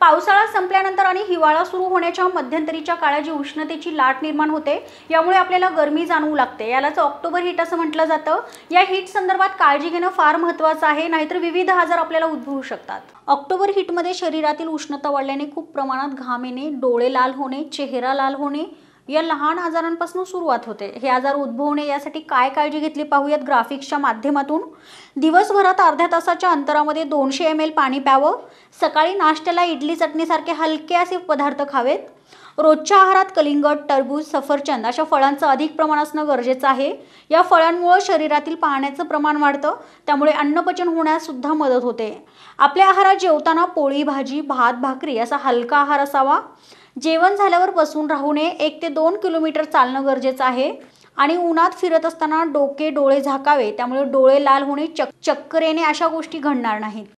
पावसाळा संपल्यानंतर आणि हिवाळा सुरू होण्याच्या मध्यंतरीच्या काळात जी उष्णतेची लाट निर्माण होते यामुळे आपल्याला गरमी जाणवू लागते यालाच ऑक्टोबर हीट असं म्हटलं जातं या हीट संदर्भात काळजी घेणं फार महत्त्वाचं आहे नाहीतर विविध आजार आपल्याला उद्भवू शकतात ऑक्टोबर हीटमध्ये शरीरातील उष्णता वाढल्याने खूप प्रमाणात घाम येणे डोळे लाल होणे चेहरा लाल होणे या लहान आजारांपासून सुरुवात होते हे आजार उद्भवणे यासाठी काय काळजी घेतली पाहूयात ग्राफिक्सच्या माध्यमातून दिवसभरात अर्ध्या तासाच्या अंतरामध्ये दोनशे एम एल पाणी प्यावं सकाळी नाश्त्याला इडली चटणीसारखे हलके असे पदार्थ खावेत रोजच्या आहारात कलिंगड टरबूज सफरचंद अशा फळांचं अधिक प्रमाण असणं गरजेचं आहे या फळांमुळे शरीरातील पाण्याचं प्रमाण वाढतं त्यामुळे अन्नपचन होण्यास सुद्धा मदत होते आपल्या आहारात जेवताना पोळी भाजी भात भाकरी असा हलका आहार असावा जेवण झाल्यावर बसून राहू नये एक ते दोन किलोमीटर चालणं गरजेचं आहे आणि उन्हात फिरत असताना डोके डोळे झाकावे त्यामुळे डोळे लाल होणे चक चक्कर येणे अशा गोष्टी घडणार नाहीत